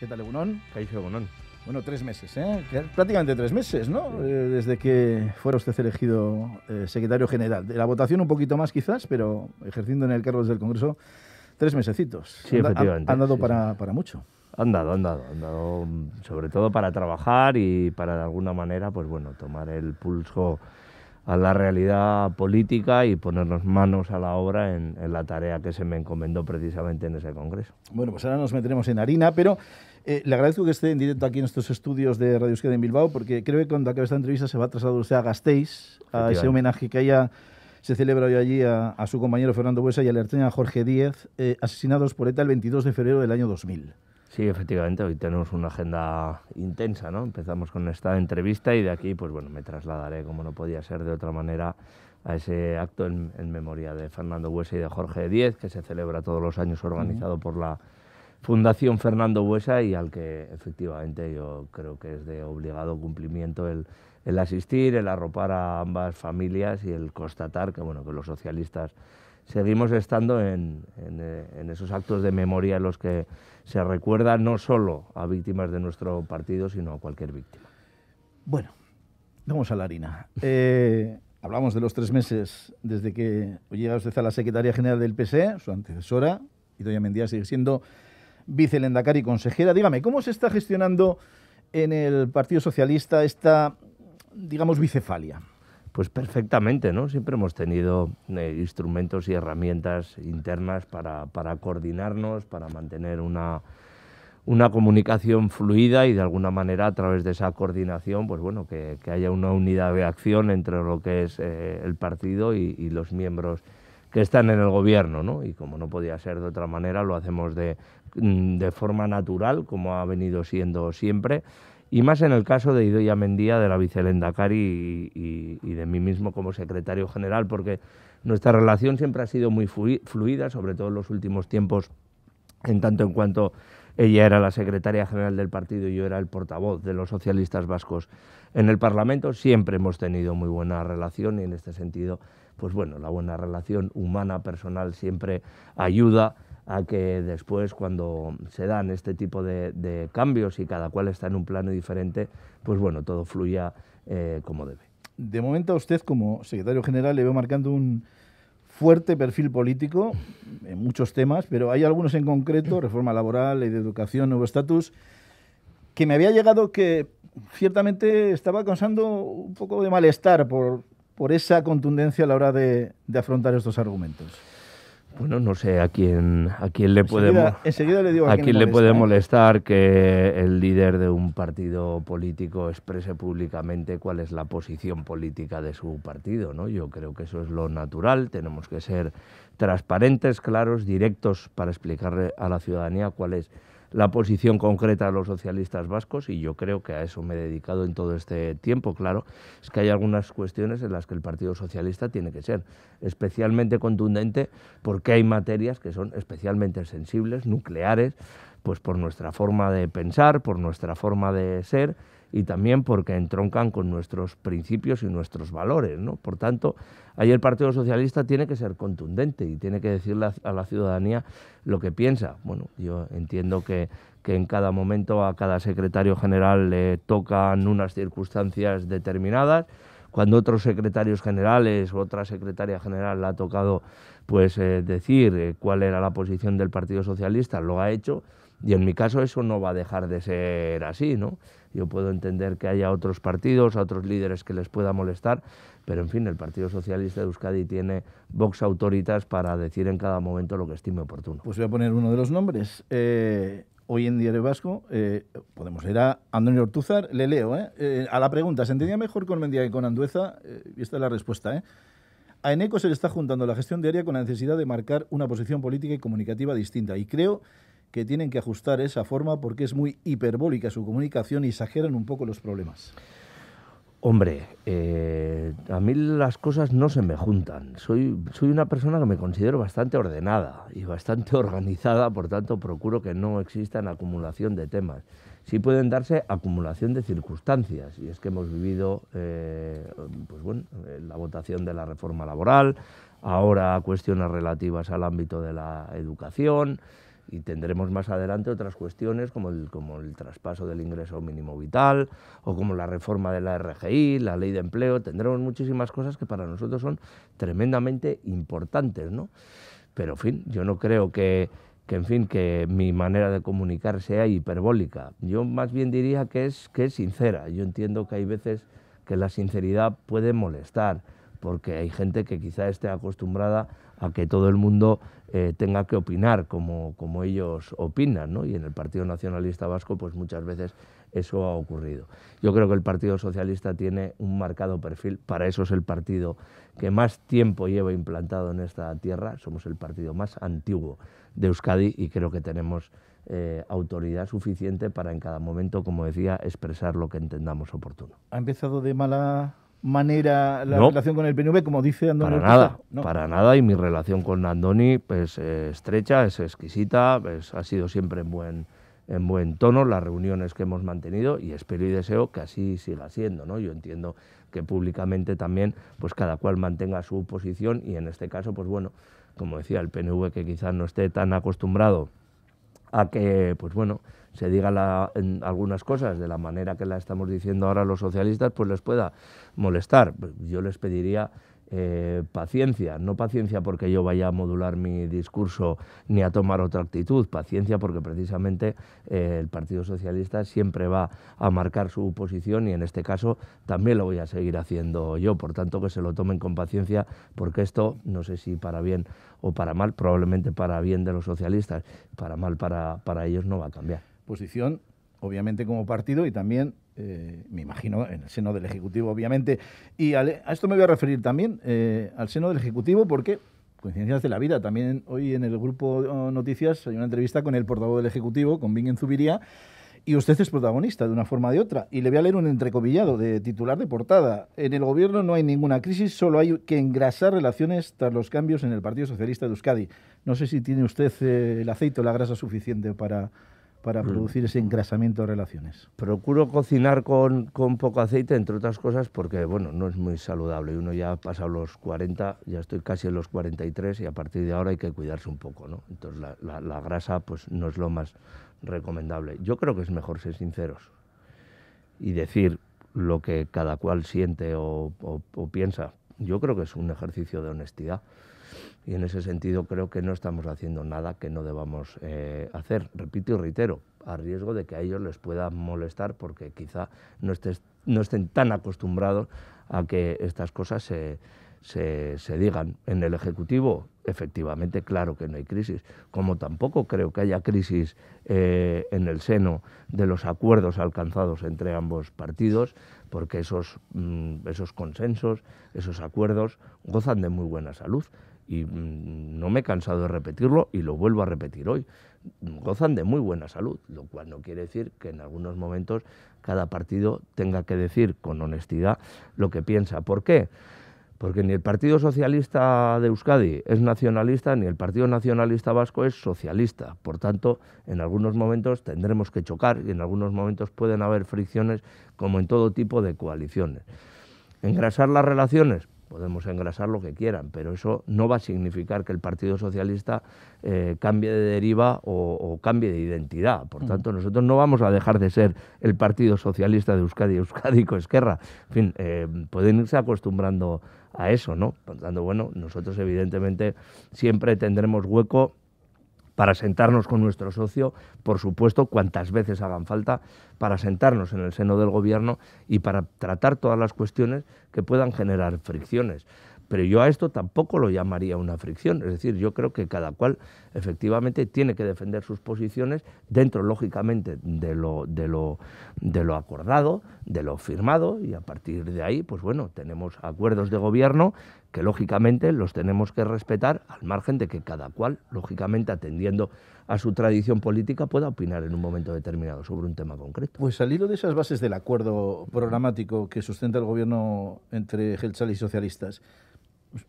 ¿Qué tal, ¿Qué Caife Egunon. Bueno, tres meses, ¿eh? Prácticamente tres meses, ¿no? Eh, desde que fuera usted elegido eh, secretario general. De la votación un poquito más quizás, pero ejerciendo en el cargo desde el Congreso, tres mesecitos. Sí, efectivamente. Han, dado para, para mucho. Han dado, han dado, han dado sobre todo para trabajar y para de alguna manera, pues bueno, tomar el pulso a la realidad política y ponernos manos a la obra en, la tarea que se me encomendó precisamente en ese Congreso. Bueno, pues ahora nos meteremos en harina, pero eh, le agradezco que esté en directo aquí en estos estudios de Radio Euskadi en Bilbao, porque creo que cuando acabe esta entrevista se va a trasladar usted a Gasteiz, a ese homenaje que haya se celebra hoy allí a, su compañero Fernando Buesa y a la Jorge Díez, eh, asesinados por ETA el 22 de febrero del año 2000. Sí, efectivamente, hoy tenemos una agenda intensa, ¿no? Empezamos con esta entrevista y de aquí, pues bueno, me trasladaré, como no podía ser de otra manera, a ese acto en, memoria de Fernando Buesa y de Jorge Diez, que se celebra todos los años organizado por la Fundación Fernando Buesa y al que efectivamente yo creo que es de obligado cumplimiento el, asistir, el arropar a ambas familias y el constatar que, bueno, que los socialistas seguimos estando eh, en, esos actos de memoria en los que se recuerda no solo a víctimas de nuestro partido, sino a cualquier víctima. Bueno, vamos a la harina. Eh, hablamos de los tres meses desde que llega usted a la Secretaría General del PSE, su antecesora, y doña Mendía sigue siendo vicelendacari y consejera. Dígame, ¿cómo se está gestionando en el Partido Socialista esta, digamos, bicefalia? Pues perfectamente, ¿no? Siempre hemos tenido eh, instrumentos y herramientas internas para, coordinarnos, para mantener una, comunicación fluida y de alguna manera a través de esa coordinación, pues bueno, que, haya una unidad de acción entre lo que es eh, el partido y, los miembros que están en el gobierno, ¿no? Y como no podía ser de otra manera, lo hacemos de, mm, de forma natural, como ha venido siendo siempre y más en el caso de Idoia Mendía, de la vicelenda y, y, de mí mismo como secretario general, porque nuestra relación siempre ha sido muy fluida, sobre todo en los últimos tiempos, en tanto en cuanto ella era la secretaria general del partido y yo era el portavoz de los socialistas vascos en el Parlamento. Siempre hemos tenido muy buena relación y en este sentido, pues bueno, la buena relación humana, personal, siempre ayuda a que después cuando se dan este tipo de, cambios y cada cual está en un plano diferente, pues bueno, todo fluya eh, como debe. De momento a usted como secretario general le veo marcando un fuerte perfil político en muchos temas, pero hay algunos en concreto, reforma laboral, ley de educación, nuevo estatus, que me había llegado que ciertamente estaba causando un poco de malestar por, esa contundencia a la hora de afrontar estos argumentos. Bueno, no sé a quién a quién le puede le puede molestar que el líder de un partido político exprese públicamente cuál es la posición política de su partido, ¿no? Yo creo que eso es lo natural, tenemos que ser transparentes, claros, directos para explicarle a la ciudadanía cuál es la posición concreta de los socialistas vascos y yo creo que a eso me he dedicado en todo este tiempo. Claro, es que hay algunas cuestiones en las que el Partido Socialista tiene que ser especialmente contundente porque hay materias que son especialmente sensibles, nucleares, pues por nuestra forma de pensar, por nuestra forma de ser y también porque entroncan con nuestros principios y nuestros valores. ¿no? Por tanto, ahí el Partido Socialista tiene que ser contundente y tiene que decirle a la ciudadanía lo que piensa. Bueno, yo entiendo que, en cada momento a cada secretario general le tocan unas circunstancias determinadas cuando otros secretarios generales o otra secretaria general le ha tocado pues eh, decir eh, cuál era la posición del Partido Socialista, lo ha hecho, y en mi caso eso no va a dejar de ser así, ¿no? Yo puedo entender que haya otros partidos, otros líderes que les pueda molestar, pero en fin, el Partido Socialista de Euskadi tiene vox autoritas para decir en cada momento lo que estime oportuno. Pues voy a poner uno de los nombres. Eh, hoy en Diario Vasco eh, podemos ir a Antonio Ortuzar. le leo, ¿eh? eh, a la pregunta, ¿se entendía mejor con Mendiga que con Andueza? y esta es la respuesta, ¿eh? A Eneco se le está juntando la gestión diaria con la necesidad de marcar una posición política y comunicativa distinta. Y creo que tienen que ajustar esa forma porque es muy hiperbólica su comunicación y exageran un poco los problemas. Hombre, eh, a mí las cosas no se me juntan. Soy, soy una persona que me considero bastante ordenada y bastante organizada, por tanto procuro que no existan acumulación de temas. Sí pueden darse acumulación de circunstancias, y es que hemos vivido eh, pues bueno, eh, la votación de la reforma laboral, ahora cuestiones relativas al ámbito de la educación y tendremos más adelante otras cuestiones como el, como el traspaso del ingreso mínimo vital o como la reforma de la RGI, la ley de empleo, tendremos muchísimas cosas que para nosotros son tremendamente importantes, ¿no? Pero, en fin, yo no creo que, en fin, que mi manera de comunicar sea hiperbólica. Yo más bien diría que es, que es sincera. Yo entiendo que hay veces que la sinceridad puede molestar, porque hay gente que quizá esté acostumbrada a que todo el mundo eh, tenga que opinar como, como ellos opinan, Y en el Partido Nacionalista Vasco, pues muchas veces eso ha ocurrido. Yo creo que el Partido Socialista tiene un marcado perfil, para eso es el partido que más tiempo lleva implantado en esta tierra, somos el partido más antiguo de Euskadi y creo que tenemos eh, autoridad suficiente para en cada momento, como decía, expresar lo que entendamos oportuno. ¿Ha empezado de mala manera la relación con el PNV, como dice Andoni? Para nada, para nada, y mi relación con Andoni pues, es estrecha, es exquisita, pues, ha sido siempre en buen, en buen tono las reuniones que hemos mantenido y espero y deseo que así siga siendo. ¿no? Yo entiendo que públicamente también pues cada cual mantenga su posición y en este caso, pues bueno, como decía, el PNV que quizás no esté tan acostumbrado a que, pues bueno, se diga la, en algunas cosas de la manera que la estamos diciendo ahora los socialistas, pues les pueda molestar. Pues yo les pediría eh, paciencia, no paciencia porque yo vaya a modular mi discurso ni a tomar otra actitud, paciencia porque precisamente eh, el Partido Socialista siempre va a marcar su posición y en este caso también lo voy a seguir haciendo yo, por tanto que se lo tomen con paciencia porque esto, no sé si para bien o para mal, probablemente para bien de los socialistas, para mal para, para ellos no va a cambiar. Posición, obviamente como partido y también eh, me imagino, en el seno del Ejecutivo, obviamente. Y a esto me voy a referir también, eh, al seno del Ejecutivo, porque coincidencias de la vida. También hoy en el grupo Noticias hay una entrevista con el portavoz del Ejecutivo, con en Zubiría, y usted es protagonista de una forma o de otra. Y le voy a leer un entrecobillado de titular de portada. En el gobierno no hay ninguna crisis, solo hay que engrasar relaciones tras los cambios en el Partido Socialista de Euskadi. No sé si tiene usted eh, el aceite o la grasa suficiente para para mm. producir ese engrasamiento de relaciones. Procuro cocinar con, con, poco aceite, entre otras cosas, porque bueno, no es muy saludable. Uno ya ha pasado los 40, ya estoy casi en los 43 y a partir de ahora hay que cuidarse un poco. ¿no? Entonces la, la, grasa pues, no es lo más recomendable. Yo creo que es mejor ser sinceros y decir lo que cada cual siente o piensa. Yo creo que es un ejercicio de honestidad y en ese sentido creo que no estamos haciendo nada que no debamos eh, hacer. Repito y reitero, a riesgo de que a ellos les pueda molestar porque quizá no, no estén tan acostumbrados a que estas cosas se, digan. En el Ejecutivo, efectivamente, claro que no hay crisis, como tampoco creo que haya crisis eh, en el seno de los acuerdos alcanzados entre ambos partidos, porque esos, mm, esos consensos, esos acuerdos gozan de muy buena salud y mm, no me he cansado de repetirlo y lo vuelvo a repetir hoy, gozan de muy buena salud, lo cual no quiere decir que en algunos momentos cada partido tenga que decir con honestidad lo que piensa. ¿Por qué? Porque ni el Partido Socialista de Euskadi es nacionalista, ni el Partido Nacionalista Vasco es socialista. Por tanto, en algunos momentos tendremos que chocar y en algunos momentos pueden haber fricciones como en todo tipo de coaliciones. Engrasar las relaciones, podemos engrasar lo que quieran, pero eso no va a significar que el Partido Socialista eh, cambie de deriva o, cambie de identidad. Por mm. tanto, nosotros no vamos a dejar de ser el Partido Socialista de Euskadi, Euskadi Esquerra. En fin, eh, pueden irse acostumbrando a eso, ¿no? Por tanto, bueno, nosotros evidentemente siempre tendremos hueco para sentarnos con nuestro socio, por supuesto, cuantas veces hagan falta, para sentarnos en el seno del Gobierno y para tratar todas las cuestiones que puedan generar fricciones. Pero yo a esto tampoco lo llamaría una fricción, es decir, yo creo que cada cual efectivamente tiene que defender sus posiciones dentro, lógicamente, de lo, de lo, de lo acordado, de lo firmado, y a partir de ahí, pues bueno, tenemos acuerdos de gobierno que lógicamente los tenemos que respetar al margen de que cada cual, lógicamente atendiendo a su tradición política, pueda opinar en un momento determinado sobre un tema concreto. Pues al hilo de esas bases del acuerdo programático que sustenta el gobierno entre Gelsal y socialistas, pues,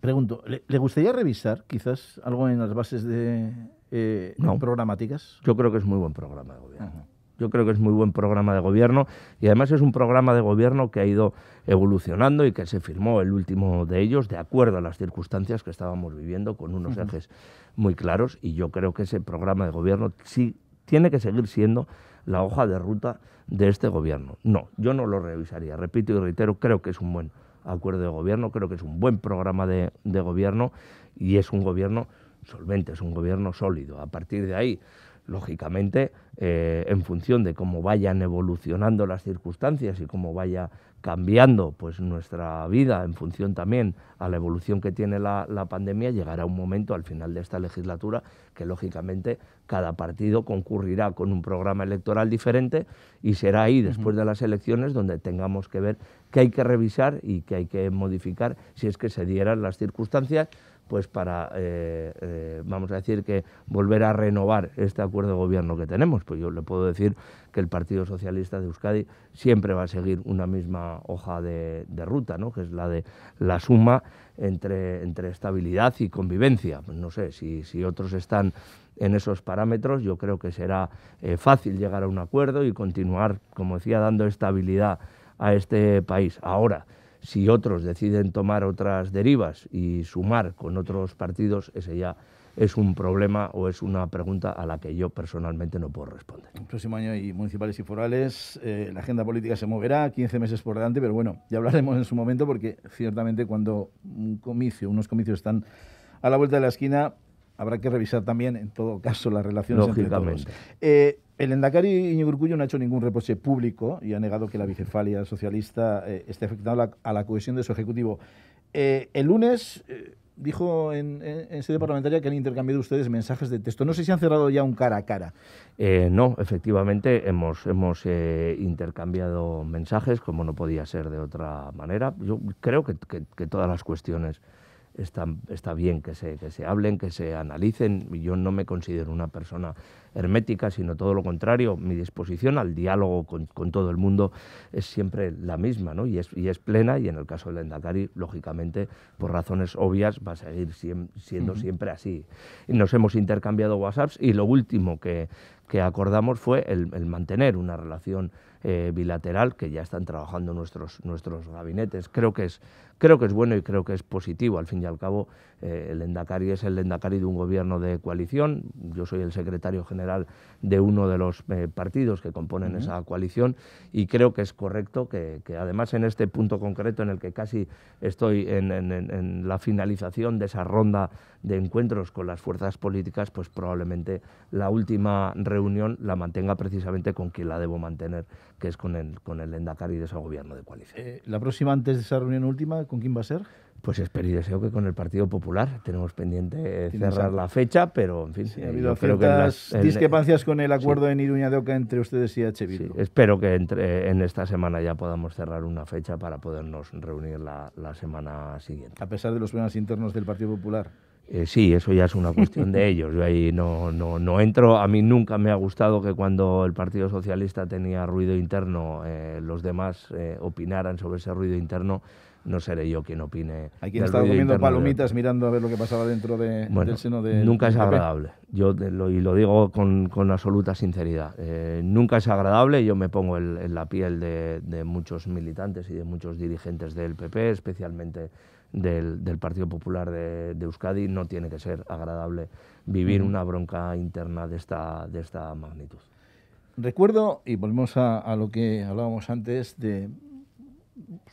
pregunto, ¿le, gustaría revisar quizás algo en las bases de, eh, programáticas? Yo creo que es muy buen programa de gobierno. Yo creo que es muy buen programa de gobierno y además es un programa de gobierno que ha ido evolucionando y que se firmó el último de ellos de acuerdo a las circunstancias que estábamos viviendo con unos ejes muy claros y yo creo que ese programa de gobierno sí tiene que seguir siendo la hoja de ruta de este gobierno. No, yo no lo revisaría. Repito y reitero, creo que es un buen acuerdo de gobierno, creo que es un buen programa de gobierno y es un gobierno solvente, es un gobierno sólido. A partir de ahí, lógicamente, eh, en función de cómo vayan evolucionando las circunstancias y cómo vaya cambiando pues, nuestra vida, en función también a la evolución que tiene la pandemia, llegará un momento al final de esta legislatura que, lógicamente, cada partido concurrirá con un programa electoral diferente y será ahí, después de las elecciones, donde tengamos que ver qué hay que revisar y qué hay que modificar si es que se dieran las circunstancias pues para, eh, eh, vamos a decir, que volver a renovar este acuerdo de gobierno que tenemos. Pues yo le puedo decir que el Partido Socialista de Euskadi siempre va a seguir una misma hoja de, ruta, ¿no? que es la de la suma entre, estabilidad y convivencia. Pues no sé, si, otros están en esos parámetros, yo creo que será eh, fácil llegar a un acuerdo y continuar, como decía, dando estabilidad a este país. Ahora, si otros deciden tomar otras derivas y sumar con otros partidos, ese ya es un problema o es una pregunta a la que yo personalmente no puedo responder. El próximo año hay municipales y forales, eh, la agenda política se moverá 15 meses por delante, pero bueno, ya hablaremos en su momento porque ciertamente cuando un comicio, unos comicios están a la vuelta de la esquina, habrá que revisar también, en todo caso, las relaciones entre todos. Eh, el Endacari Iñigo Urcullo no ha hecho ningún reproche público y ha negado que la bicefalia socialista eh, esté afectando a la cohesión de su Ejecutivo. Eh, el lunes eh, dijo en, sede parlamentaria que han intercambiado ustedes mensajes de texto. No sé si han cerrado ya un cara a cara. no, efectivamente hemos, hemos intercambiado mensajes como no podía ser de otra manera. Yo creo que todas las cuestiones está, bien que se, que se hablen, que se analicen. Yo no me considero una persona hermética, sino todo lo contrario. Mi disposición al diálogo con, todo el mundo es siempre la misma ¿no? y, es, y es plena y en el caso del Endacari, lógicamente, por razones obvias, va a seguir siendo siempre así. nos hemos intercambiado WhatsApps y lo último que, acordamos fue el, mantener una relación eh, bilateral que ya están trabajando nuestros, nuestros gabinetes. Creo que es, Creo que es bueno y creo que es positivo. Al fin y al cabo, eh, el Endacari es el Endacari de un gobierno de coalición. Yo soy el secretario general de uno de los eh, partidos que componen esa coalición y creo que es correcto que, además en este punto concreto en el que casi estoy en, la finalización de esa ronda de encuentros con las fuerzas políticas, pues probablemente la última reunión la mantenga precisamente con quien la debo mantener, que es con el, con el Endacari de ese gobierno de coalición. Eh, la próxima antes de esa reunión última, ¿con quién va a ser? Pues espero y deseo que con el Partido Popular. Tenemos pendiente cerrar la fecha, pero en fin. Sí, ha eh, habido creo que las, discrepancias con el acuerdo en Iruña de Oca entre ustedes y H. espero que entre, eh, en esta semana ya podamos cerrar una fecha para podernos reunir la, semana siguiente. A pesar de los problemas internos del Partido Popular. Eh, sí, eso ya es una cuestión de ellos. Yo ahí no, no, entro. A mí nunca me ha gustado que cuando el Partido Socialista tenía ruido interno, los demás opinaran sobre ese ruido interno no seré yo quien opine. Hay quien está comiendo palomitas mirando a ver lo que pasaba dentro de, del seno de. Nunca es agradable. Yo lo, y lo digo con, absoluta sinceridad. Eh, nunca es agradable. Yo me pongo en la piel de, muchos militantes y de muchos dirigentes del PP, especialmente del, Partido Popular de, Euskadi. No tiene que ser agradable vivir una bronca interna de esta, de esta magnitud. Recuerdo, y volvemos a lo que hablábamos antes, de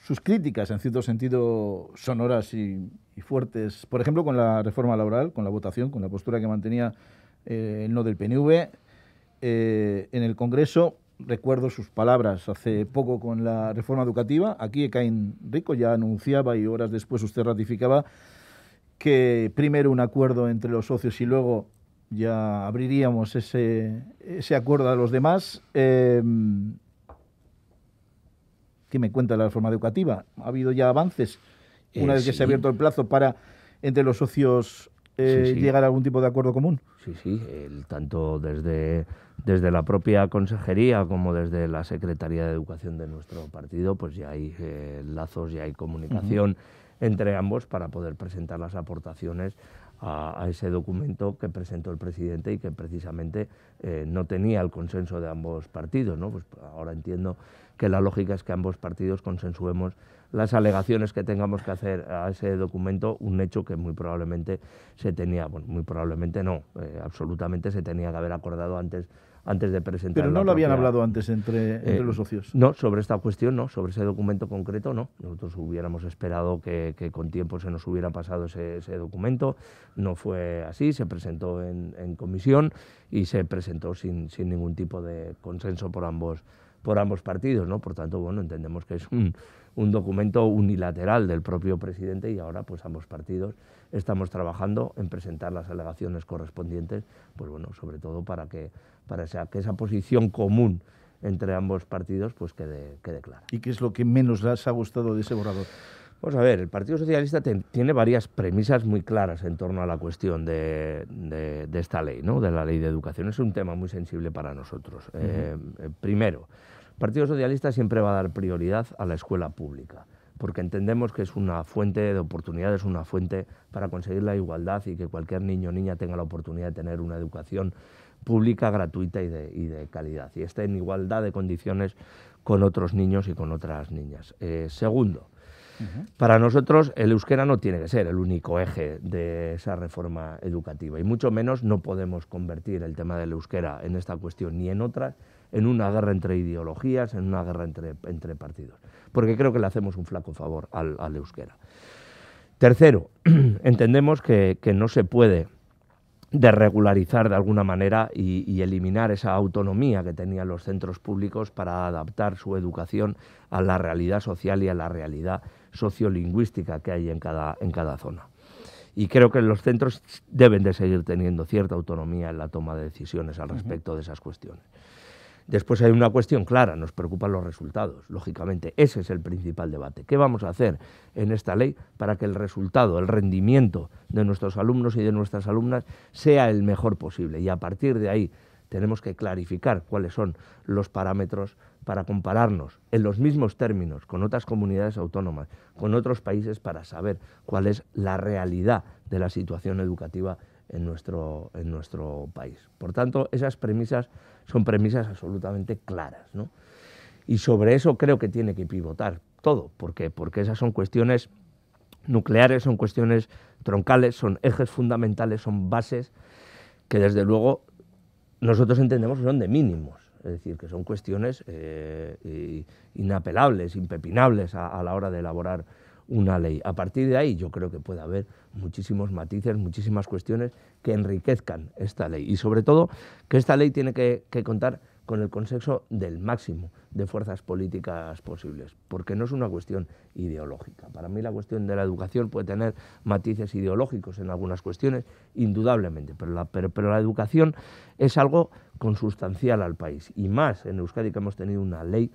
sus críticas, en cierto sentido, sonoras y, y, fuertes. Por ejemplo, con la reforma laboral, con la votación, con la postura que mantenía eh, el no del PNV. Eh, en el Congreso, recuerdo sus palabras hace poco con la reforma educativa. Aquí Caín Rico ya anunciaba y horas después usted ratificaba que primero un acuerdo entre los socios y luego ya abriríamos ese, acuerdo a los demás. Eh, ¿Qué me cuenta la reforma educativa? ¿Ha habido ya avances una eh, vez que se ha abierto el plazo para entre los socios eh, llegar a algún tipo de acuerdo común? Sí, sí, tanto desde, desde la propia consejería como desde la Secretaría de Educación de nuestro partido, pues ya hay eh, lazos, ya hay comunicación entre ambos para poder presentar las aportaciones a, ese documento que presentó el presidente y que precisamente eh, no tenía el consenso de ambos partidos. Pues ahora entiendo que la lógica es que ambos partidos consensuemos las alegaciones que tengamos que hacer a ese documento, un hecho que muy probablemente se tenía, bueno, muy probablemente no, eh, absolutamente se tenía que haber acordado antes antes de presentar. Pero no lo habían hablado antes eh, entre, los socios. No, sobre esta cuestión no, sobre ese documento concreto no. Nosotros hubiéramos esperado que, con tiempo se nos hubiera pasado ese, ese, documento. No fue así, se presentó en, comisión y se presentó sin, sin ningún tipo de consenso por ambos por ambos partidos, ¿no? Por tanto, bueno, entendemos que es un, un, documento unilateral del propio presidente y ahora, pues, ambos partidos estamos trabajando en presentar las alegaciones correspondientes, pues, bueno, sobre todo para que para que esa posición común entre ambos partidos pues quede, clara. ¿Y qué es lo que menos les ha gustado de ese borrador? Pues a ver, el Partido Socialista tiene varias premisas muy claras en torno a la cuestión de, esta ley, ¿no? de la ley de educación. Es un tema muy sensible para nosotros. Eh, primero, el Partido Socialista siempre va a dar prioridad a la escuela pública, porque entendemos que es una fuente de oportunidades, una fuente para conseguir la igualdad y que cualquier niño o niña tenga la oportunidad de tener una educación pública, gratuita y de, calidad, y está en igualdad de condiciones con otros niños y con otras niñas. Eh, segundo, para nosotros el euskera no tiene que ser el único eje de esa reforma educativa, y mucho menos no podemos convertir el tema del euskera en esta cuestión ni en otra, en una guerra entre ideologías, en una guerra entre, partidos, porque creo que le hacemos un flaco favor al, euskera. Tercero, entendemos que, no se puede de regularizar de alguna manera y, eliminar esa autonomía que tenían los centros públicos para adaptar su educación a la realidad social y a la realidad sociolingüística que hay en cada, en cada zona. Y creo que los centros deben de seguir teniendo cierta autonomía en la toma de decisiones al respecto de esas cuestiones. Después hay una cuestión clara, nos preocupan los resultados, lógicamente. Ese es el principal debate. ¿Qué vamos a hacer en esta ley para que el resultado, el rendimiento de nuestros alumnos y de nuestras alumnas sea el mejor posible? Y a partir de ahí tenemos que clarificar cuáles son los parámetros para compararnos en los mismos términos con otras comunidades autónomas, con otros países, para saber cuál es la realidad de la situación educativa en nuestro, en nuestro país. Por tanto, esas premisas son premisas absolutamente claras. Y sobre eso creo que tiene que pivotar todo. ¿Por qué? Porque esas son cuestiones nucleares, son cuestiones troncales, son ejes fundamentales, son bases que desde luego nosotros entendemos que son de mínimos. Es decir, que son cuestiones eh, inapelables, impepinables a la hora de elaborar una ley. A partir de ahí yo creo que puede haber muchísimos matices, muchísimas cuestiones que enriquezcan esta ley y sobre todo que esta ley tiene que, contar con el consenso del máximo de fuerzas políticas posibles, porque no es una cuestión ideológica. Para mí la cuestión de la educación puede tener matices ideológicos en algunas cuestiones, indudablemente, pero la, pero, pero la educación es algo consustancial al país, y más en Euskadi que hemos tenido una ley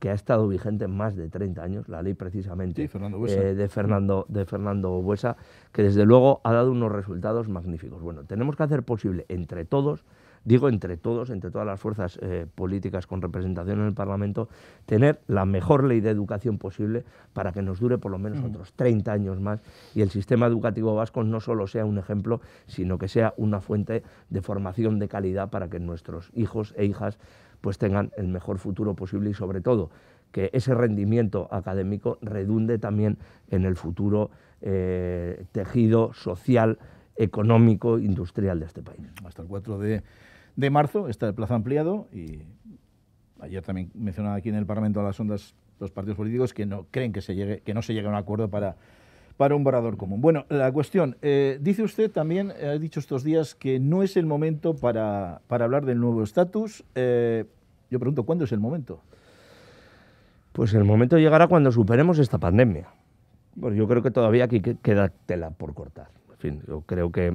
que ha estado vigente más de 30 años, la ley precisamente eh, de, Fernando, de Fernando Buesa, que desde luego ha dado unos resultados magníficos. Bueno, tenemos que hacer posible entre todos, digo entre todos, entre todas las fuerzas eh, políticas con representación en el Parlamento, tener la mejor ley de educación posible para que nos dure por lo menos mm. otros 30 años más y el sistema educativo vasco no solo sea un ejemplo, sino que sea una fuente de formación de calidad para que nuestros hijos e hijas pues tengan el mejor futuro posible y sobre todo que ese rendimiento académico redunde también en el futuro eh, tejido social, económico, industrial de este país. Hasta el 4 de, de marzo está el plazo ampliado y ayer también mencionaba aquí en el Parlamento a las Ondas los partidos políticos que no creen que, se llegue, que no se llegue a un acuerdo para para un borrador común. Bueno, la cuestión, eh, dice usted también, ha dicho estos días que no es el momento para, para hablar del nuevo estatus. Eh, yo pregunto, ¿cuándo es el momento? Pues el momento llegará cuando superemos esta pandemia. pues yo creo que todavía aquí queda tela por cortar. En fin, yo creo que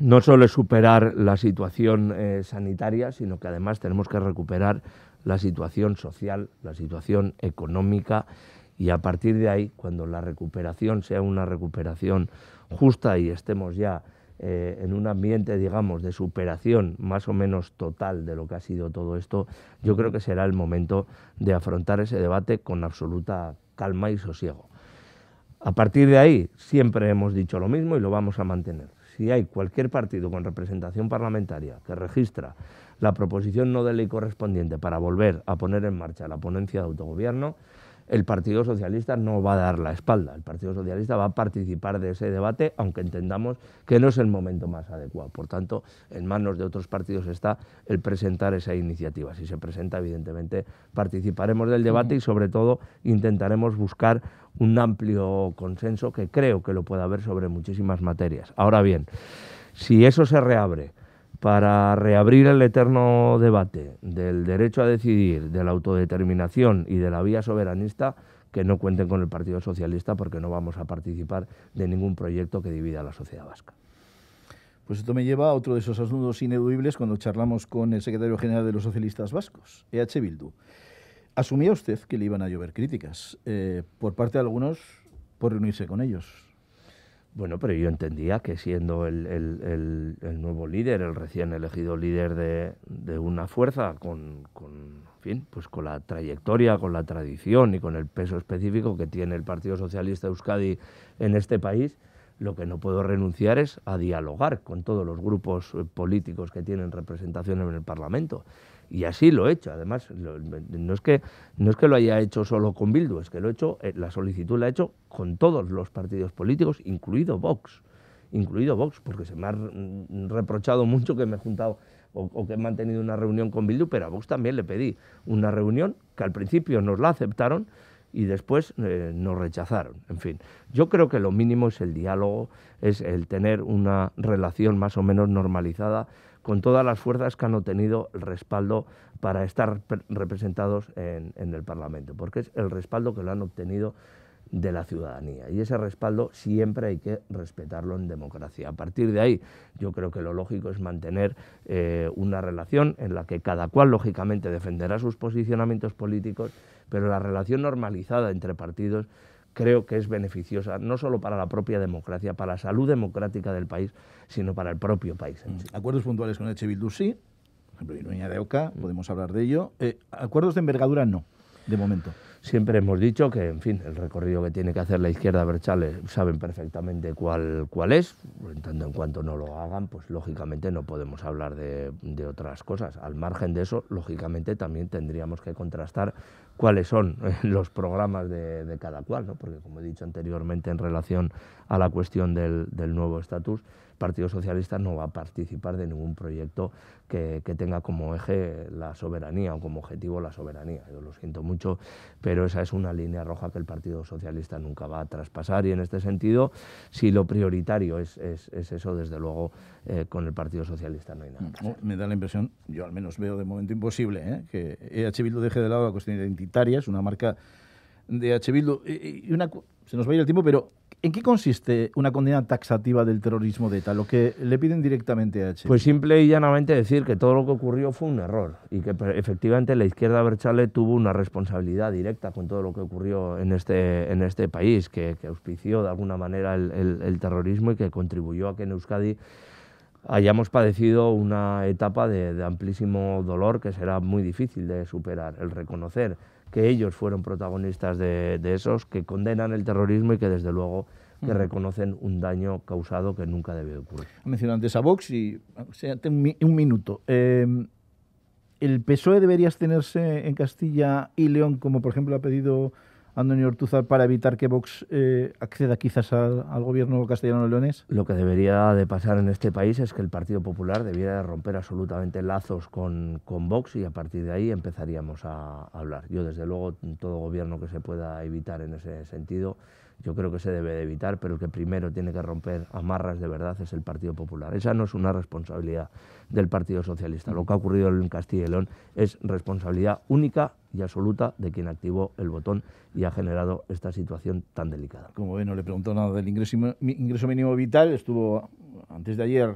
no solo es superar la situación eh, sanitaria, sino que además tenemos que recuperar la situación social, la situación económica, y a partir de ahí, cuando la recuperación sea una recuperación justa y estemos ya eh, en un ambiente, digamos, de superación más o menos total de lo que ha sido todo esto, yo creo que será el momento de afrontar ese debate con absoluta calma y sosiego. A partir de ahí, siempre hemos dicho lo mismo y lo vamos a mantener. Si hay cualquier partido con representación parlamentaria que registra la proposición no de ley correspondiente para volver a poner en marcha la ponencia de autogobierno, el Partido Socialista no va a dar la espalda. El Partido Socialista va a participar de ese debate, aunque entendamos que no es el momento más adecuado. Por tanto, en manos de otros partidos está el presentar esa iniciativa. Si se presenta, evidentemente, participaremos del debate y, sobre todo, intentaremos buscar un amplio consenso que creo que lo pueda haber sobre muchísimas materias. Ahora bien, si eso se reabre para reabrir el eterno debate del derecho a decidir, de la autodeterminación y de la vía soberanista, que no cuenten con el Partido Socialista porque no vamos a participar de ningún proyecto que divida a la sociedad vasca. Pues esto me lleva a otro de esos asuntos ineludibles cuando charlamos con el secretario general de los socialistas vascos, EH Bildu. Asumía usted que le iban a llover críticas eh, por parte de algunos por reunirse con ellos. Bueno, pero yo entendía que siendo el, nuevo líder, el recién elegido líder de, una fuerza, con, con, fin, pues con la trayectoria, con la tradición y con el peso específico que tiene el Partido Socialista Euskadi en este país, lo que no puedo renunciar es a dialogar con todos los grupos eh, políticos que tienen representación en el Parlamento. Y así lo he hecho. Además, no, es que, no es que lo haya hecho solo con Bildu, es que lo he hecho, eh, la solicitud la he hecho con todos los partidos políticos, incluido Vox. Incluido Vox, porque se me ha mm, reprochado mucho que me he juntado o, que he mantenido una reunión con Bildu, pero a Vox también le pedí una reunión que al principio nos la aceptaron y después eh, nos rechazaron. En fin, yo creo que lo mínimo es el diálogo, es el tener una relación más o menos normalizada con todas las fuerzas que han obtenido el respaldo para estar representados en, en el Parlamento, porque es el respaldo que lo han obtenido de la ciudadanía. Y ese respaldo siempre hay que respetarlo en democracia. A partir de ahí, yo creo que lo lógico es mantener eh, una relación en la que cada cual, lógicamente, defenderá sus posicionamientos políticos, pero la relación normalizada entre partidos creo que es beneficiosa no solo para la propia democracia, para la salud democrática del país, sino para el propio país. Mm. Acuerdos puntuales con el sí, ejemplo, de Oca, mm. podemos hablar de ello. Eh, acuerdos de envergadura no, de momento. Siempre hemos dicho que, en fin, el recorrido que tiene que hacer la izquierda Berchales saben perfectamente cuál, cuál es. En tanto en cuanto no lo hagan, pues lógicamente no podemos hablar de, otras cosas. Al margen de eso, lógicamente también tendríamos que contrastar cuáles son eh, los programas de, de cada cual, ¿no? porque como he dicho anteriormente en relación a la cuestión del nuevo estatus, Partido Socialista no va a participar de ningún proyecto que, tenga como eje la soberanía o como objetivo la soberanía. Yo lo siento mucho, pero esa es una línea roja que el Partido Socialista nunca va a traspasar y en este sentido, si lo prioritario es, eso, desde luego eh, con el Partido Socialista no hay nada. Oh, me da la impresión, yo al menos veo de momento imposible, eh, que EH Bildu deje de lado la cuestión identitaria, es una marca de EH Bildu. Y una, se nos va a ir el tiempo, pero ¿En qué consiste una condena taxativa del terrorismo de ETA? Lo que le piden directamente a H. Pues simple y llanamente decir que todo lo que ocurrió fue un error y que efectivamente la izquierda Berchale tuvo una responsabilidad directa con todo lo que ocurrió en este, en este país, que, auspició de alguna manera el terrorismo y que contribuyó a que en Euskadi hayamos padecido una etapa de, amplísimo dolor que será muy difícil de superar, el reconocer que ellos fueron protagonistas de, esos, que condenan el terrorismo y que desde luego que reconocen un daño causado que nunca debe ocurrir. mencionado antes a Vox y un, minuto. Em, ¿El PSOE debería tenerse en Castilla y León, como por ejemplo ha pedido Antonio Ortuzar para evitar que Vox eh, acceda quizás al, gobierno castellano Leones? Lo que debería de pasar en este país es que el Partido Popular debiera romper absolutamente lazos con, Vox y a partir de ahí empezaríamos a, a hablar. Yo, desde luego, todo gobierno que se pueda evitar en ese sentido yo creo que se debe de evitar, pero el que primero tiene que romper amarras de verdad es el Partido Popular. Esa no es una responsabilidad del Partido Socialista. Lo que ha ocurrido en Castilla y León es responsabilidad única y absoluta de quien activó el botón y ha generado esta situación tan delicada. Como ve, no le preguntó nada del ingreso, mínimo vital. Estuvo antes de ayer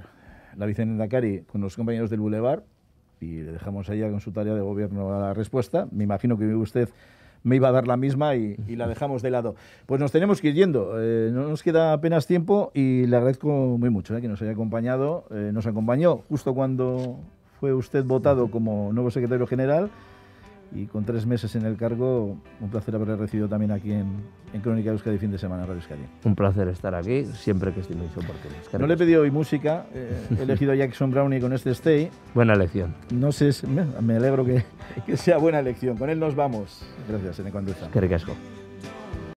la vicenda Cari con los compañeros del Boulevard y le dejamos allá con su tarea de gobierno la respuesta. Me imagino que usted me iba a dar la misma y, la dejamos de lado. Pues nos tenemos que ir yendo, eh, no nos queda apenas tiempo y le agradezco muy mucho eh, que nos haya acompañado, eh, nos acompañó justo cuando fue usted votado como nuevo secretario general. Y con tres meses en el cargo, un placer haber recibido también aquí en, en Crónica Euskadi fin de semana, Radio Euskadi. Un placer estar aquí, siempre que estoy en porque No le he pedido hoy música, eh, he elegido a Jackson Brownie con este stay. Buena elección. No sé, me alegro que, sea buena elección. Con él nos vamos. Gracias, Ene ricasco.